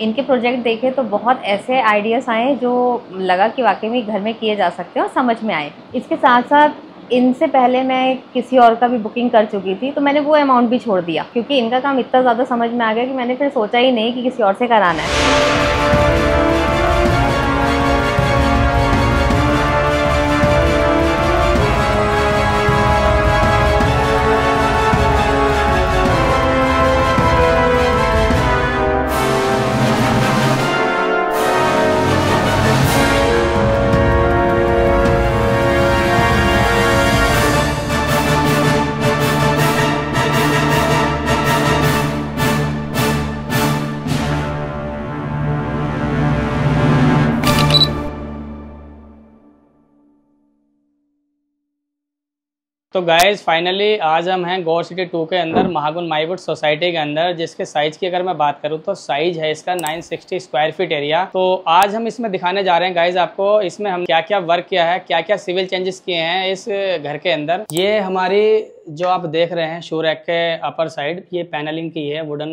इनके प्रोजेक्ट देखे तो बहुत ऐसे आइडियाज़ आए जो लगा कि वाकई में घर में किए जा सकते हैं और समझ में आए इसके साथ साथ इनसे पहले मैं किसी और का भी बुकिंग कर चुकी थी तो मैंने वो अमाउंट भी छोड़ दिया क्योंकि इनका काम इतना ज़्यादा समझ में आ गया कि मैंने फिर सोचा ही नहीं कि किसी और से कराना है तो गाइज फाइनली आज हम हैं गौर सिटी टू के अंदर महागुन माईवुड सोसाइटी के अंदर जिसके साइज की अगर मैं बात करूं तो साइज है इसका 960 स्क्वायर फीट एरिया तो आज हम इसमें दिखाने जा रहे हैं गाइज आपको इसमें हम क्या क्या वर्क किया है क्या क्या सिविल चेंजेस किए हैं इस घर के अंदर ये हमारी जो आप देख रहे हैं शोरैक के अपर साइड ये पैनलिंग की है वुडन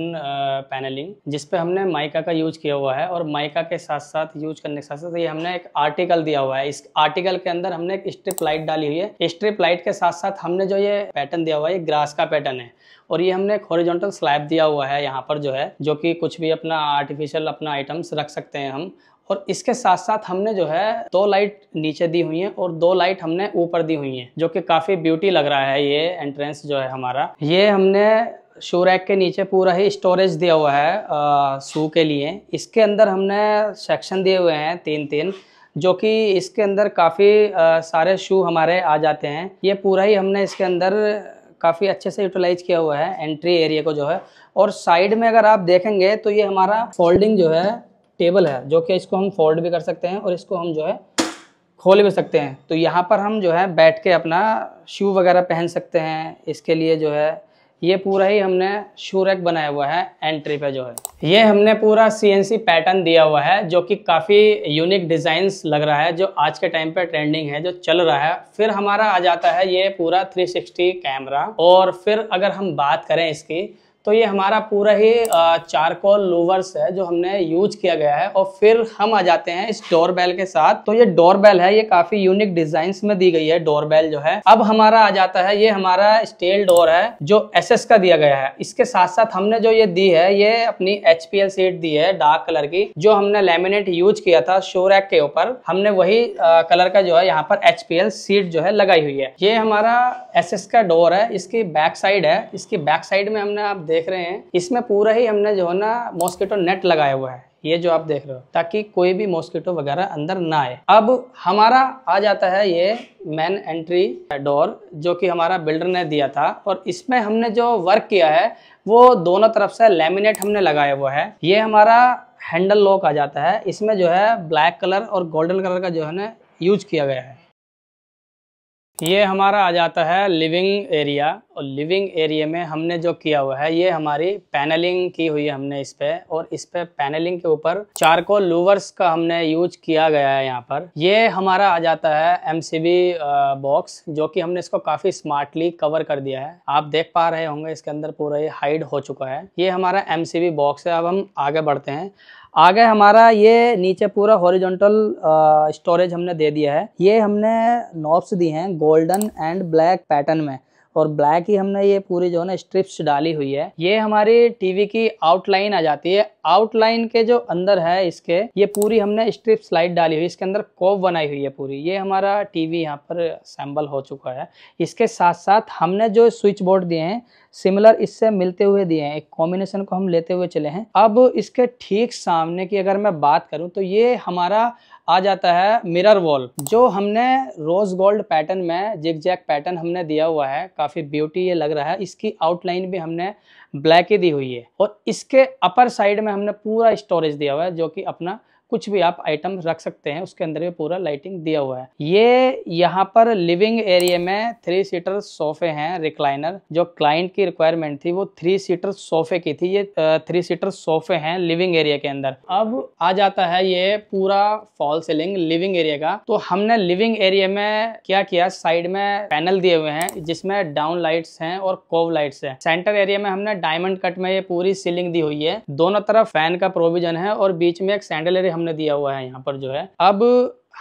पैनलिंग जिसपे हमने माइका का यूज किया हुआ है और माइका के साथ साथ यूज करने के साथ साथ ये हमने एक आर्टिकल दिया हुआ है इस आर्टिकल के अंदर हमने एक स्ट्रिप लाइट डाली हुई है स्ट्रिप लाइट के साथ साथ हमने जो ये पैटर्न दिया हुआ है ये ग्रास का पैटर्न है और ये हमने एक हॉरिजॉन्टल स्लैब दिया हुआ है यहाँ पर जो है जो कि कुछ भी अपना आर्टिफिशियल अपना आइटम्स रख सकते हैं हम और इसके साथ साथ हमने जो है दो लाइट नीचे दी हुई है और दो लाइट हमने ऊपर दी हुई है जो कि काफ़ी ब्यूटी लग रहा है ये एंट्रेंस जो है हमारा ये हमने शू रैक के नीचे पूरा ही स्टोरेज दिया हुआ है शू के लिए इसके अंदर हमने सेक्शन दिए हुए हैं तीन तीन जो कि इसके अंदर काफ़ी सारे शू हमारे आ जाते हैं ये पूरा ही हमने इसके अंदर काफ़ी अच्छे से यूटिलाइज किया हुआ है एंट्री एरिया को जो है और साइड में अगर आप देखेंगे तो ये हमारा फोल्डिंग जो है टेबल है जो कि इसको हम फोल्ड भी कर सकते हैं और इसको हम जो है खोल भी सकते हैं तो यहाँ पर हम जो है बैठ के अपना शू वगैरह पहन सकते हैं इसके लिए जो है ये पूरा ही हमने शू रैक बनाया हुआ है एंट्री पे जो है ये हमने पूरा सीएनसी पैटर्न दिया हुआ है जो कि काफ़ी यूनिक डिज़ाइंस लग रहा है जो आज के टाइम पे ट्रेंडिंग है जो चल रहा है फिर हमारा आ जाता है ये पूरा 360 कैमरा और फिर अगर हम बात करें इसकी तो ये हमारा पूरा ही चारकोल लोवर्स है जो हमने यूज किया गया है और फिर हम आ जाते हैं इस डोर बेल के साथ तो ये डोर बेल है ये काफी यूनिक डिजाइन में दी गई है डोर बेल जो है अब हमारा आ जाता है ये हमारा स्टेल डोर है जो एस का दिया गया है इसके साथ साथ हमने जो ये दी है ये अपनी एच सीट दी है डार्क कलर की जो हमने लेमिनेट यूज किया था शोरैक के ऊपर हमने वही आ, कलर का जो है यहाँ पर एच सीट जो है लगाई हुई है ये हमारा एस का डोर है इसकी बैक साइड है इसकी बैक साइड में हमने आप देख देख रहे हैं इसमें पूरा ही हमने जो है ना मॉस्किटो नेट लगाया हुआ है ये जो आप देख रहे हो ताकि कोई भी मॉस्किटो वगैरह अंदर ना आए अब हमारा आ जाता है ये मैन एंट्री डोर जो कि हमारा बिल्डर ने दिया था और इसमें हमने जो वर्क किया है वो दोनों तरफ से लेमिनेट हमने लगाया हुआ है ये हमारा हैंडल लॉक आ जाता है इसमें जो है ब्लैक कलर और गोल्डन कलर का जो है ना यूज किया गया है ये हमारा आ जाता है लिविंग एरिया और लिविंग एरिया में हमने जो किया हुआ है ये हमारी पैनलिंग की हुई है हमने इस पे और इस पे पैनलिंग के ऊपर को लूवर्स का हमने यूज किया गया है यहाँ पर ये हमारा आ जाता है एमसीबी बॉक्स जो कि हमने इसको काफी स्मार्टली कवर कर दिया है आप देख पा रहे होंगे इसके अंदर पूरा ये हाइड हो चुका है ये हमारा एम बॉक्स है अब हम आगे बढ़ते हैं आगे हमारा ये नीचे पूरा हॉरिजॉन्टल स्टोरेज हमने दे दिया है ये हमने नॉब्स दी हैं गोल्डन एंड ब्लैक पैटर्न में और ब्लैक ही हमने ये पूरी जो है ना स्ट्रिप्स डाली हुई है ये हमारी टीवी की आउटलाइन आ जाती है आउटलाइन के जो अंदर है इसके ये पूरी हमने स्ट्रिप स्लाइड डाली हुई इसके अंदर कोव बनाई हुई है पूरी ये हमारा टीवी यहाँ पर असेंबल हो चुका है इसके साथ साथ हमने जो स्विच बोर्ड दिए हैं सिमिलर इससे मिलते हुए दिए हैं एक कॉम्बिनेशन को हम लेते हुए चले हैं अब इसके ठीक सामने की अगर मैं बात करूं तो ये हमारा आ जाता है मिरर वॉल जो हमने रोज गोल्ड पैटर्न में जिग जैक पैटर्न हमने दिया हुआ है काफ़ी ब्यूटी ये लग रहा है इसकी आउटलाइन भी हमने ब्लैक ही दी हुई है और इसके अपर साइड में हमने पूरा स्टोरेज दिया हुआ है जो कि अपना कुछ भी आप आइटम रख सकते हैं उसके अंदर भी पूरा लाइटिंग दिया हुआ है ये यहाँ पर लिविंग एरिया में थ्री सीटर सोफे हैं रिक्लाइनर जो क्लाइंट की रिक्वायरमेंट थी वो थ्री सीटर सोफे की थी ये थ्री सीटर सोफे हैं लिविंग एरिया के अंदर अब आ जाता है ये पूरा फॉल सीलिंग लिविंग एरिया का तो हमने लिविंग एरिया में क्या किया साइड में पैनल दिए हुए हैं जिसमें डाउन लाइट्स हैं और कोव लाइट्स हैं सेंटर एरिया में हमने डायमंड कट में ये पूरी सीलिंग दी हुई है दोनों तरफ फैन का प्रोविजन है और बीच में एक सैंडल एरिया हमने दिया हुआ है यहाँ पर जो है अब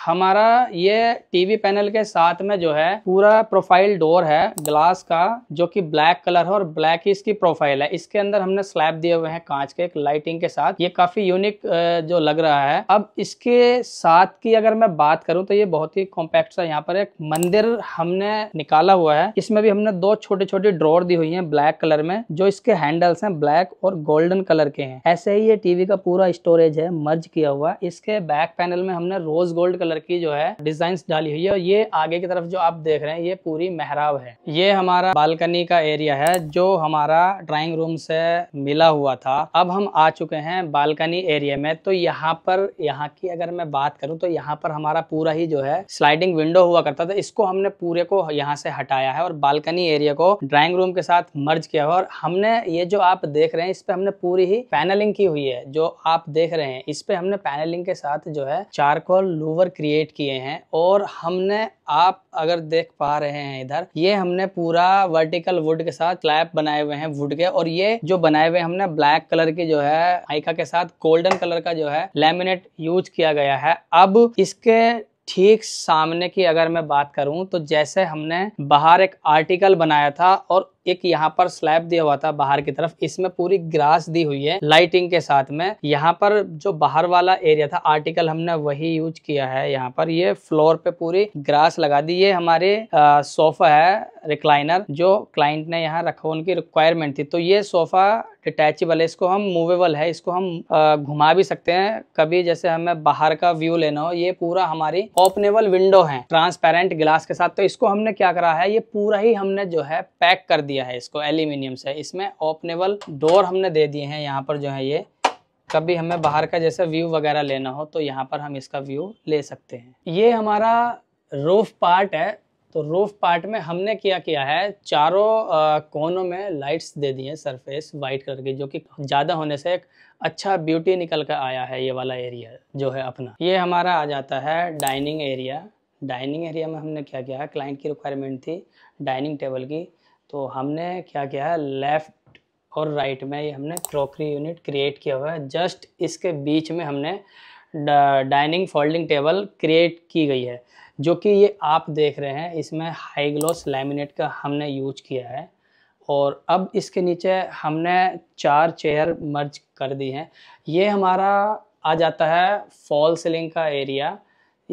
हमारा ये टीवी पैनल के साथ में जो है पूरा प्रोफाइल डोर है ग्लास का जो कि ब्लैक कलर है और ब्लैक ही इसकी प्रोफाइल है इसके अंदर हमने स्लैब दिए हुए हैं कांच के एक लाइटिंग के साथ ये काफी यूनिक जो लग रहा है अब इसके साथ की अगर मैं बात करूं तो ये बहुत ही कॉम्पैक्ट सा यहाँ पर एक मंदिर हमने निकाला हुआ है इसमें भी हमने दो छोटे छोटे ड्रॉर दी हुई है ब्लैक कलर में जो इसके हैंडल्स है ब्लैक और गोल्डन कलर के हैं ऐसे ही ये टीवी का पूरा स्टोरेज है मर्ज किया हुआ इसके बैक पैनल में हमने रोज गोल्ड कलर की जो है डिजाइन डाली हुई है और ये आगे की तरफ जो आप देख रहे हैं ये पूरी मेहराब है ये हमारा बालकनी का एरिया है जो हमारा ड्राइंग रूम से मिला हुआ था अब हम आ चुके हैं बालकनी एरिया में तो यहाँ पर यहाँ की अगर मैं बात करूँ तो यहाँ पर हमारा पूरा ही जो है स्लाइडिंग विंडो हुआ करता था इसको हमने पूरे को यहाँ से हटाया है और बालकनी एरिया को ड्राइंग रूम के साथ मर्ज किया है और हमने ये जो आप देख रहे हैं इस पे हमने पूरी ही पैनलिंग की हुई है जो आप देख रहे हैं इस पे हमने पैनलिंग के साथ जो है चारकोल लूवर क्रिएट किए हैं और हमने आप अगर देख पा रहे हैं इधर ये हमने पूरा वर्टिकल वुड के साथ स्लैब बनाए हुए हैं वुड के और ये जो बनाए हुए हमने ब्लैक कलर के जो है आइका के साथ गोल्डन कलर का जो है लेमिनेट यूज किया गया है अब इसके ठीक सामने की अगर मैं बात करूं तो जैसे हमने बाहर एक आर्टिकल बनाया था और एक यहाँ पर स्लैब दिया हुआ था बाहर की तरफ इसमें पूरी ग्रास दी हुई है लाइटिंग के साथ में यहाँ पर जो बाहर वाला एरिया था आर्टिकल हमने वही यूज किया है यहाँ पर ये फ्लोर पे पूरी ग्रास लगा दी ये हमारे सोफा है रिक्लाइनर जो क्लाइंट ने यहाँ रखा उनकी रिक्वायरमेंट थी तो ये सोफा डिटैचेबल है इसको हम मूवेबल है इसको हम घुमा भी सकते हैं कभी जैसे हमें बाहर का व्यू लेना हो ये पूरा हमारी ओपनेबल विंडो है ट्रांसपेरेंट ग्लास के साथ तो इसको हमने क्या करा है ये पूरा ही हमने जो है पैक कर दिया दिया है इसको एल्यूमिनियम से इसमें ओपनेबल डोर हमने दे दिए हैं यहाँ पर जो है ये कभी हमें बाहर का जैसे व्यू वगैरह लेना हो तो यहाँ पर हम इसका व्यू ले सकते हैं ये हमारा रूफ पार्ट है तो रूफ पार्ट में हमने क्या किया है चारों कोनों में लाइट्स दे दिए हैं सरफेस वाइट कलर की जो कि ज़्यादा होने से एक अच्छा ब्यूटी निकल कर आया है ये वाला एरिया जो है अपना ये हमारा आ जाता है डाइनिंग एरिया डाइनिंग एरिया में हमने क्या किया है क्लाइंट की रिक्वायरमेंट थी डाइनिंग टेबल की तो हमने क्या किया है लेफ़्ट और राइट में ये हमने क्रॉकरी यूनिट क्रिएट किया हुआ है जस्ट इसके बीच में हमने डाइनिंग फोल्डिंग टेबल क्रिएट की गई है जो कि ये आप देख रहे हैं इसमें हाई ग्लोस लैमिनेट का हमने यूज किया है और अब इसके नीचे हमने चार चेयर मर्ज कर दी हैं ये हमारा आ जाता है फॉल सीलिंग का एरिया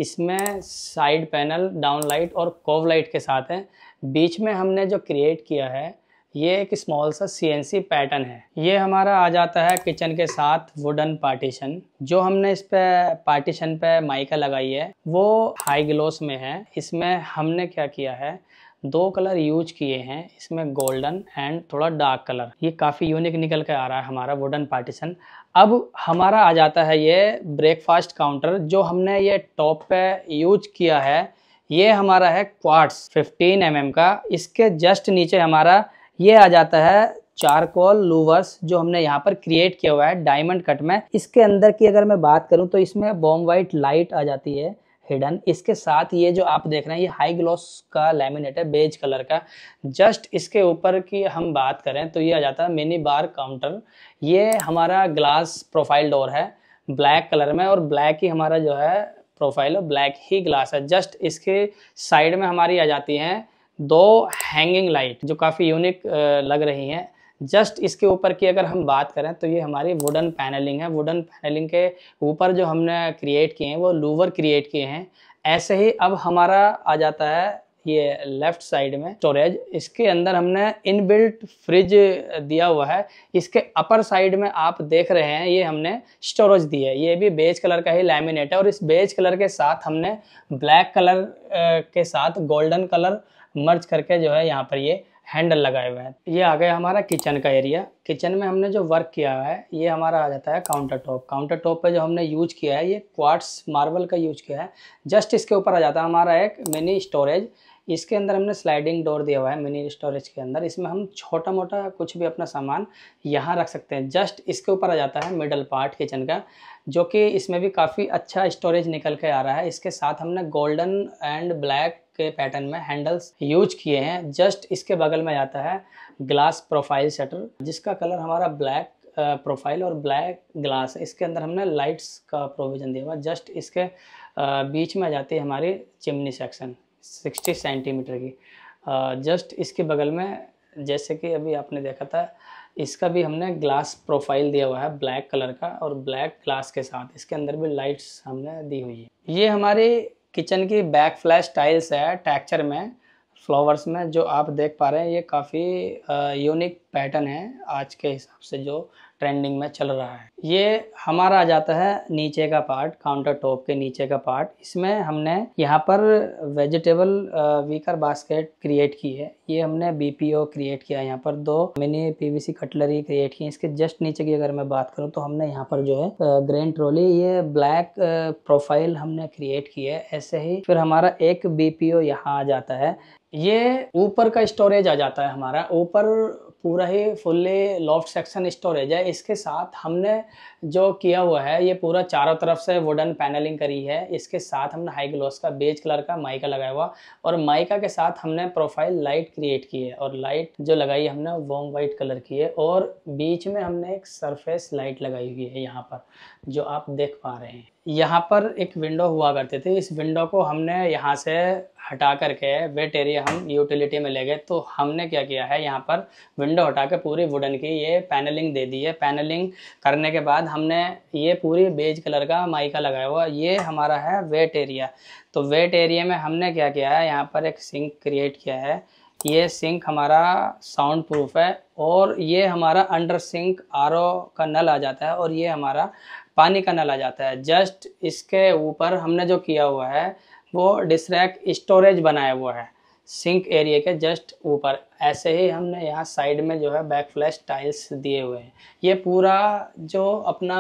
इसमें साइड पैनल डाउन लाइट और कोव लाइट के साथ हैं बीच में हमने जो क्रिएट किया है ये एक स्मॉल सा सी पैटर्न है ये हमारा आ जाता है किचन के साथ वुडन पार्टीशन जो हमने इस पे पार्टीशन पे माइका लगाई है वो हाई ग्लोस में है इसमें हमने क्या किया है दो कलर यूज किए हैं इसमें गोल्डन एंड थोड़ा डार्क कलर ये काफ़ी यूनिक निकल के आ रहा है हमारा वुडन पार्टीशन अब हमारा आ जाता है ये ब्रेकफास्ट काउंटर जो हमने ये टॉप पे यूज किया है ये हमारा है क्वार्ट्स 15 एम mm का इसके जस्ट नीचे हमारा ये आ जाता है चारकोल लूवर्स जो हमने यहाँ पर क्रिएट किया हुआ है डायमंड कट में इसके अंदर की अगर मैं बात करूँ तो इसमें बॉम वाइट लाइट आ जाती है हिडन इसके साथ ये जो आप देख रहे हैं ये हाई ग्लॉस का लेमिनेट है बेज कलर का जस्ट इसके ऊपर की हम बात करें तो ये आ जाता है मिनी बार काउंटर ये हमारा ग्लास प्रोफाइल डोर है ब्लैक कलर में और ब्लैक ही हमारा जो है प्रोफाइल ऑफ ब्लैक ही ग्लास है जस्ट इसके साइड में हमारी आ जाती हैं दो हैंगिंग लाइट जो काफ़ी यूनिक लग रही हैं जस्ट इसके ऊपर की अगर हम बात करें तो ये हमारी वुडन पैनलिंग है वुडन पैनलिंग के ऊपर जो हमने क्रिएट किए हैं वो लूवर क्रिएट किए हैं ऐसे ही अब हमारा आ जाता है ये लेफ्ट साइड में स्टोरेज इसके अंदर हमने इनबिल्ट फ्रिज दिया हुआ है इसके अपर साइड में आप देख रहे हैं ये हमने स्टोरेज दी है ये भी बेज कलर का ही लैमिनेट है और इस बेज कलर के साथ हमने ब्लैक कलर के साथ गोल्डन कलर मर्ज करके जो है यहाँ पर ये हैंडल लगाए हुए हैं ये आ गया हमारा किचन का एरिया किचन में हमने जो वर्क किया हुआ है ये हमारा आ जाता है काउंटर टॉप काउंटर टॉप पर जो हमने यूज किया है ये क्वार्ट्स मार्बल का यूज किया है जस्ट इसके ऊपर आ जाता है हमारा एक मिनी स्टोरेज इसके अंदर हमने स्लाइडिंग डोर दिया हुआ है मिनी स्टोरेज के अंदर इसमें हम छोटा मोटा कुछ भी अपना सामान यहाँ रख सकते हैं जस्ट इसके ऊपर आ जाता है मिडल पार्ट किचन का जो कि इसमें भी काफ़ी अच्छा स्टोरेज निकल के आ रहा है इसके साथ हमने गोल्डन एंड ब्लैक के पैटर्न में हैंडल्स यूज किए हैं जस्ट इसके बगल में आता है ग्लास प्रोफाइल शटर जिसका कलर हमारा ब्लैक प्रोफाइल और ब्लैक ग्लास इसके अंदर हमने लाइट्स का प्रोविज़न दिया हुआ जस्ट इसके बीच में आ जाती है हमारी चिमनी सेक्शन सिक्सटी सेंटीमीटर की जस्ट इसके बगल में जैसे कि अभी आपने देखा था इसका भी हमने ग्लास प्रोफाइल दिया हुआ है ब्लैक कलर का और ब्लैक ग्लास के साथ इसके अंदर भी लाइट्स हमने दी हुई है ये हमारे किचन की बैक फ्लैश टाइल्स है टेक्चर में फ्लावर्स में जो आप देख पा रहे हैं ये काफ़ी यूनिक पैटर्न है आज के हिसाब से जो ट्रेंडिंग में चल रहा है ये हमारा आ जाता है नीचे का पार्ट काउंटर टॉप के नीचे का पार्ट इसमें हमने यहाँ पर वेजिटेबल वीकर बास्केट क्रिएट की है ये हमने बीपीओ क्रिएट किया है यहाँ पर दो मिनी पीवीसी कटलरी क्रिएट की इसके जस्ट नीचे की अगर मैं बात करूँ तो हमने यहाँ पर जो है ग्रेन ट्रोली ये ब्लैक प्रोफाइल हमने क्रिएट की है ऐसे ही फिर हमारा एक बीपीओ यहाँ आ जाता है ये ऊपर का स्टोरेज आ जाता है हमारा ऊपर पूरा ही फुल्ली लॉफ्ट सेक्शन स्टोरेज है इसके साथ हमने जो किया हुआ है ये पूरा चारों तरफ से वुडन पैनलिंग करी है इसके साथ हमने हाई ग्लोस का बेज कलर का माइका लगाया हुआ और माइका के साथ हमने प्रोफाइल लाइट क्रिएट की है और लाइट जो लगाई हमने वॉम वाइट कलर की है और बीच में हमने एक सरफेस लाइट लगाई हुई है यहाँ पर जो आप देख पा रहे हैं यहाँ पर एक विंडो हुआ करते थे इस विंडो को हमने यहाँ से हटा करके वेट एरिया हम यूटिलिटी में ले गए तो हमने क्या किया है यहाँ पर विंडो हटा के पूरी वुडन की ये पैनलिंग दे दी है पैनलिंग करने के बाद हमने ये पूरी बेज कलर का माइका लगाया हुआ ये हमारा है वेट एरिया तो वेट एरिया में हमने क्या किया है यहाँ पर एक सिंक क्रिएट किया है ये सिंक हमारा साउंड प्रूफ है और ये हमारा अंडर सिंक आर का नल आ जाता है और ये हमारा पानी का नल आ जाता है जस्ट इसके ऊपर हमने जो किया हुआ है वो डिसरैक स्टोरेज बनाया हुआ है सिंक एरिया के जस्ट ऊपर ऐसे ही हमने यहाँ साइड में जो है बैक फ्लैश टाइल्स दिए हुए हैं ये पूरा जो अपना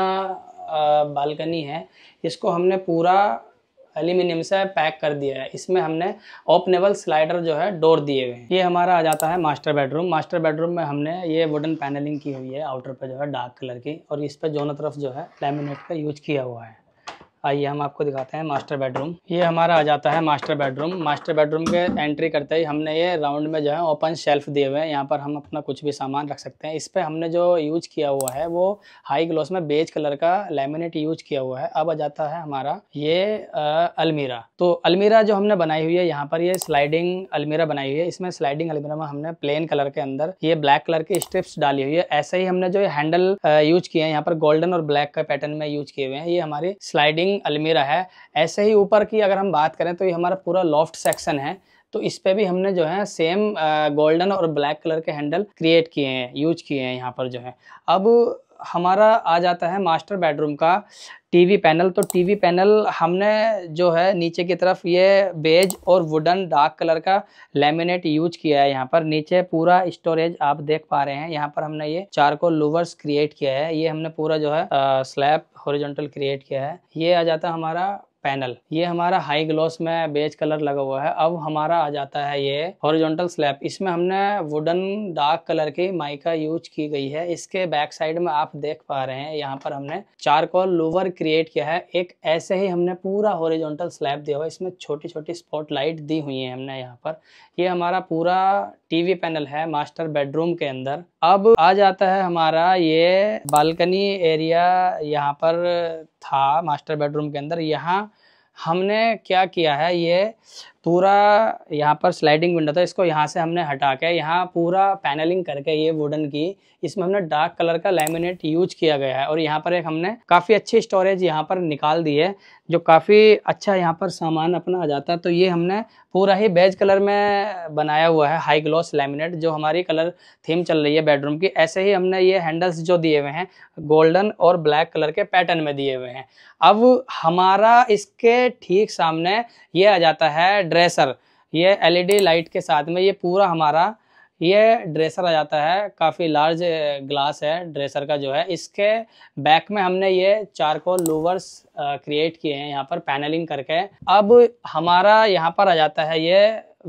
बालकनी है इसको हमने पूरा एल्यूमिनियम से पैक कर दिया है इसमें हमने ओपनेबल स्लाइडर जो है डोर दिए हुए हैं ये हमारा आ जाता है मास्टर बेडरूम मास्टर बेडरूम में हमने ये वुडन पैनलिंग की हुई है आउटर पे जो है डार्क कलर की और इस पर दोनों तरफ जो है लेमिनेट का यूज किया हुआ है आइए हम आपको दिखाते हैं मास्टर बेडरूम ये हमारा आ जाता है मास्टर बेडरूम मास्टर बेडरूम के एंट्री करते ही हमने ये राउंड में जो है ओपन शेल्फ दिए हुए हैं यहाँ पर हम अपना कुछ भी सामान रख सकते हैं इस पर हमने जो यूज किया हुआ है वो हाई ग्लोस में बेज कलर का लेमिनेट यूज किया हुआ है अब आ जाता है हमारा ये अलमीरा तो अलमीरा जो हमने बनाई हुई है यहाँ पर ये स्लाइडिंग अलमीरा बनाई हुई है इसमें स्लाइडिंग अलमीरा में हमने प्लेन कलर के अंदर ये ब्लैक कलर की स्ट्रिप्स डाली हुई है ऐसे ही हमने जो हैंडल यूज किए हैं यहाँ पर गोल्डन और ब्लैक का पैटर्न में यूज किए हुए हैं ये हमारी स्लाइडिंग वर्किंग अलमीरा है ऐसे ही ऊपर की अगर हम बात करें तो ये हमारा पूरा लॉफ्ट सेक्शन है तो इस पर भी हमने जो है सेम गोल्डन और ब्लैक कलर के हैंडल क्रिएट किए हैं यूज किए हैं यहाँ पर जो है अब हमारा आ जाता है मास्टर बेडरूम का टीवी पैनल तो टीवी पैनल हमने जो है नीचे की तरफ ये बेज और वुडन डार्क कलर का लेमिनेट यूज किया है यहाँ पर नीचे पूरा स्टोरेज आप देख पा रहे हैं यहाँ पर हमने ये चार को लोवर्स क्रिएट किया है ये हमने पूरा जो है स्लैब हॉरिजॉन्टल क्रिएट किया है ये आ जाता है हमारा पैनल ये हमारा हाई ग्लोस में बेज कलर लगा हुआ है अब हमारा आ जाता है ये हॉरिजॉन्टल स्लैब इसमें हमने वुडन डार्क कलर की माइका यूज की गई है इसके बैक साइड में आप देख पा रहे हैं यहाँ पर हमने चारकोल लूवर क्रिएट किया है एक ऐसे ही हमने पूरा हॉरिजॉन्टल स्लैब दिया हुआ इसमें छोटी छोटी स्पॉट लाइट दी हुई है हमने यहाँ पर ये हमारा पूरा टीवी पैनल है मास्टर बेडरूम के अंदर अब आ जाता है हमारा ये बालकनी एरिया यहाँ पर था मास्टर बेडरूम के अंदर यहाँ हमने क्या किया है ये पूरा यहाँ पर स्लाइडिंग विंडो था इसको यहाँ से हमने हटा के यहाँ पूरा पैनलिंग करके ये वुडन की इसमें हमने डार्क कलर का लेमिनेट यूज किया गया है और यहाँ पर एक हमने काफ़ी अच्छी स्टोरेज यहाँ पर निकाल दी है जो काफ़ी अच्छा यहाँ पर सामान अपना आ जाता है तो ये हमने पूरा ही बेज कलर में बनाया हुआ है हाई ग्लॉस लेमिनेट जो हमारी कलर थीम चल रही है बेडरूम की ऐसे ही हमने ये हैंडल्स जो दिए हुए हैं गोल्डन और ब्लैक कलर के पैटर्न में दिए हुए हैं अब हमारा इसके ठीक सामने ये आ जाता है ड्रेसर ये एलईडी लाइट e के साथ में ये पूरा हमारा ये ड्रेसर आ जाता है काफ़ी लार्ज ग्लास है ड्रेसर का जो है इसके बैक में हमने ये चारकोल लूवर्स क्रिएट किए हैं यहाँ पर पैनलिंग करके अब हमारा यहाँ पर आ जाता है ये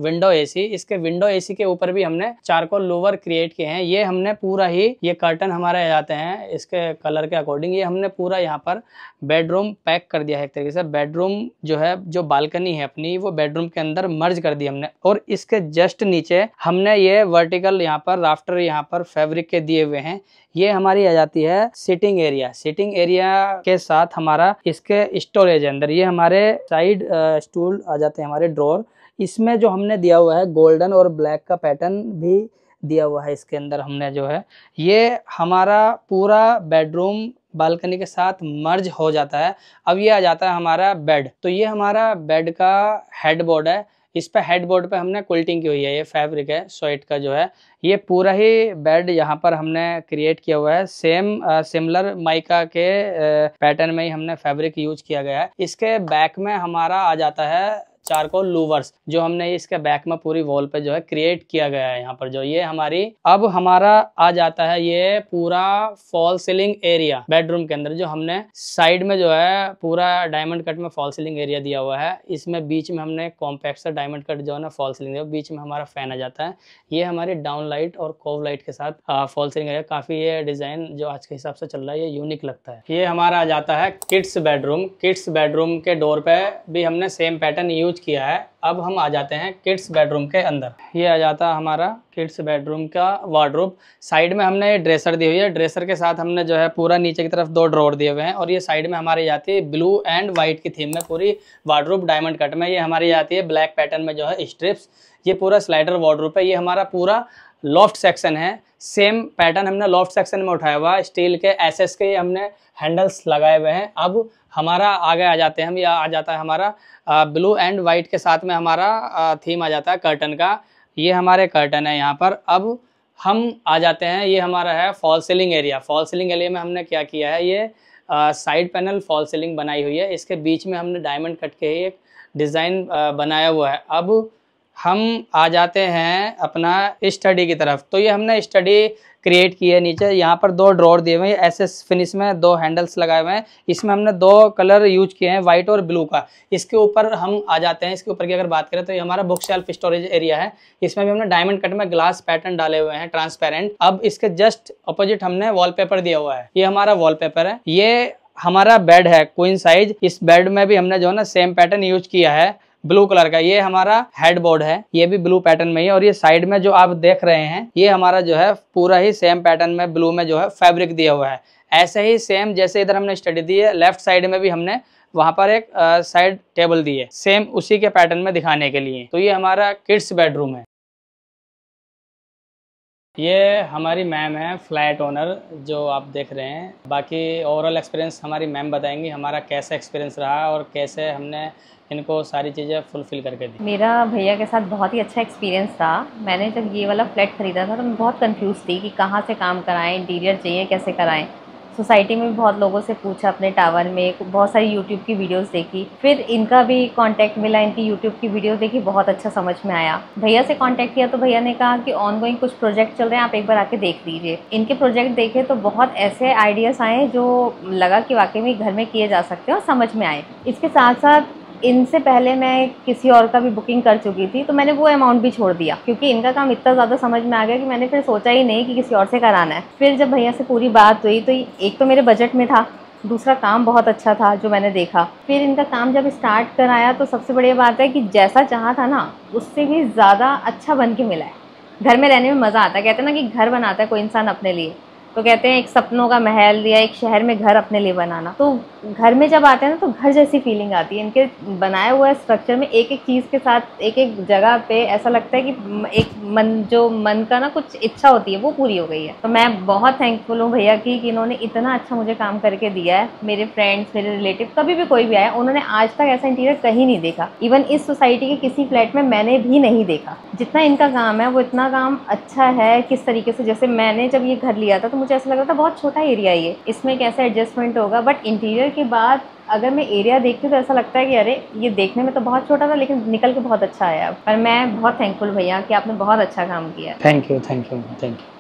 विंडो एसी इसके विंडो एसी के ऊपर भी हमने चार को लोवर क्रिएट किए हैं ये हमने पूरा ही ये कर्टन हमारे जाते हैं इसके कलर के अकॉर्डिंग ये हमने पूरा यहाँ पर बेडरूम पैक कर दिया है एक तरीके से बेडरूम जो है जो बालकनी है अपनी वो बेडरूम के अंदर मर्ज कर दी हमने और इसके जस्ट नीचे हमने ये वर्टिकल यहाँ पर राफ्टर यहाँ पर फेब्रिक के दिए हुए हैं ये हमारी आ जाती है सिटिंग एरिया सिटिंग एरिया के साथ हमारा इसके स्टोरेज है अंदर ये हमारे साइड स्टूल आ जाते हैं हमारे ड्रॉर इसमें जो हमने दिया हुआ है गोल्डन और ब्लैक का पैटर्न भी दिया हुआ है इसके अंदर हमने जो है ये हमारा पूरा बेडरूम बालकनी के साथ मर्ज हो जाता है अब ये आ जाता है हमारा बेड तो ये हमारा बेड का हेड बोर्ड है इस पर हेड बोर्ड पर हमने कुल्टिंग की हुई है ये फैब्रिक है सोइट का जो है ये पूरा ही बेड यहाँ पर हमने क्रिएट किया हुआ है सेम सिमिलर माइका के पैटर्न में ही हमने फैब्रिक यूज किया गया है इसके बैक में हमारा आ जाता है चारकोल लूवर्स जो हमने इसके बैक में पूरी वॉल पे जो है क्रिएट किया गया है यहाँ पर जो ये हमारी अब हमारा आ जाता है ये पूरा फॉल सीलिंग एरिया बेडरूम के अंदर जो हमने साइड में जो है पूरा डायमंड कट में फॉल सीलिंग एरिया दिया हुआ है इसमें बीच में हमने कॉम्पैक्ट डायमंड कट जो है ना फॉल सीलिंग बीच में हमारा फैन आ जाता है ये हमारी डाउन लाइट और कोव लाइट के साथ फॉल सीलिंग एरिया काफी ये डिजाइन जो आज के हिसाब से चल रहा है ये यूनिक लगता है ये हमारा आ जाता है किड्स बेडरूम किड्स बेडरूम के डोर पे भी हमने सेम पैटर्न यूज यूज किया है अब हम आ जाते हैं किड्स बेडरूम के अंदर ये आ जाता है हमारा किड्स बेडरूम का वार्ड्रोब साइड में हमने ये ड्रेसर दी हुई है ड्रेसर के साथ हमने जो है पूरा नीचे की तरफ दो ड्रॉर दिए हुए हैं और ये साइड में हमारी जाती है ब्लू एंड वाइट की थीम में पूरी वार्ड्रोब डायमंड कट में ये हमारी जाती है ब्लैक पैटर्न में जो है स्ट्रिप्स ये पूरा स्लाइडर वार्ड्रोप है ये हमारा पूरा लॉफ्ट सेक्शन है सेम पैटर्न हमने लॉफ्ट सेक्शन में उठाया हुआ है स्टील के एसएस के हमने हैंडल्स लगाए हुए हैं अब हमारा आगे आ जाते हैं हम या आ जाता है हमारा ब्लू एंड वाइट के साथ में हमारा थीम आ जाता है कर्टन का ये हमारे कर्टन है यहाँ पर अब हम आ जाते हैं ये हमारा है fall ceiling area fall ceiling area में हमने क्या किया है ये साइड पैनल फॉल सीलिंग बनाई हुई है इसके बीच में हमने डायमंड कट के ही एक डिज़ाइन बनाया हुआ है अब हम आ जाते हैं अपना स्टडी की तरफ तो ये हमने स्टडी क्रिएट की है नीचे यहाँ पर दो ड्रॉर दिए हुए हैं ऐसे फिनिश में दो हैंडल्स लगाए हुए हैं इसमें हमने दो कलर यूज किए हैं वाइट और ब्लू का इसके ऊपर हम आ जाते हैं इसके ऊपर की अगर बात करें तो ये हमारा बुक शेल्फ स्टोरेज एरिया है इसमें भी हमने डायमंड कट में ग्लास पैटर्न डाले हुए हैं ट्रांसपेरेंट अब इसके जस्ट अपोजिट हमने वॉलपेपर दिया हुआ है ये हमारा वॉलपेपर है ये हमारा बेड है क्वीन साइज इस बेड में भी हमने जो है ना सेम पैटर्न यूज किया है ब्लू कलर का ये हमारा हेड बोर्ड है ये भी ब्लू पैटर्न में ही और ये साइड में जो आप देख रहे हैं ये हमारा जो है पूरा ही सेम पैटर्न में ब्लू में जो है फैब्रिक दिया हुआ है ऐसे ही सेम जैसे इधर हमने स्टडी दी है लेफ्ट साइड में भी हमने वहाँ पर एक साइड टेबल दी है सेम उसी के पैटर्न में दिखाने के लिए तो ये हमारा किड्स बेडरूम है ये हमारी मैम है फ्लैट ओनर जो आप देख रहे हैं बाकी ओवरऑल एक्सपीरियंस हमारी मैम बताएंगी हमारा कैसा एक्सपीरियंस रहा और कैसे हमने इनको सारी चीज़ें फुलफिल करके दी मेरा भैया के साथ बहुत ही अच्छा एक्सपीरियंस था मैंने जब ये वाला फ्लैट ख़रीदा था तो मैं बहुत कंफ्यूज थी कि कहाँ से काम कराएं इंटीरियर चाहिए कैसे कराएं सोसाइटी में भी बहुत लोगों से पूछा अपने टावर में बहुत सारी यूट्यूब की वीडियोस देखी फिर इनका भी कांटेक्ट मिला इनकी यूट्यूब की वीडियो देखी बहुत अच्छा समझ में आया भैया से कांटेक्ट किया तो भैया ने कहा कि ऑन गोइंग कुछ प्रोजेक्ट चल रहे हैं आप एक बार आके देख लीजिए इनके प्रोजेक्ट देखे तो बहुत ऐसे आइडियाज़ आए जो लगा कि वाकई में घर में किए जा सकते हैं और समझ में आए इसके साथ साथ इनसे पहले मैं किसी और का भी बुकिंग कर चुकी थी तो मैंने वो अमाउंट भी छोड़ दिया क्योंकि इनका काम इतना ज़्यादा समझ में आ गया कि मैंने फिर सोचा ही नहीं कि किसी और से कराना है फिर जब भैया से पूरी बात हुई तो एक तो मेरे बजट में था दूसरा काम बहुत अच्छा था जो मैंने देखा फिर इनका काम जब स्टार्ट कराया तो सबसे बढ़िया बात है कि जैसा चाह था ना उससे भी ज़्यादा अच्छा बन के मिला है घर में रहने में मज़ा आता है कहते हैं ना कि घर बनाता है कोई इंसान अपने लिए तो कहते हैं एक सपनों का महल या एक शहर में घर अपने लिए बनाना तो घर में जब आते हैं ना तो घर जैसी फीलिंग आती है इनके बनाए हुए स्ट्रक्चर में एक एक चीज़ के साथ एक एक जगह पे ऐसा लगता है कि एक मन जो मन का ना कुछ इच्छा होती है वो पूरी हो गई है तो मैं बहुत थैंकफुल हूँ भैया की कि इन्होंने इतना अच्छा मुझे काम करके दिया है मेरे फ्रेंड्स मेरे रिलेटिव कभी भी कोई भी आया उन्होंने आज तक ऐसा इंटीरियर कहीं नहीं देखा इवन इस सोसाइटी के किसी फ्लैट में मैंने भी नहीं देखा जितना इनका काम है वो इतना काम अच्छा है किस तरीके से जैसे मैंने जब ये घर लिया था तो मुझे ऐसा लग रहा था बहुत छोटा एरिया ये इसमें कैसे एडजस्टमेंट होगा बट इंटीरियर के बाद अगर मैं एरिया देखती हूँ तो ऐसा लगता है कि अरे ये देखने में तो बहुत छोटा था लेकिन निकल के बहुत अच्छा आया पर मैं बहुत थैंकफुल भैया कि आपने बहुत अच्छा काम किया thank you thank you thank you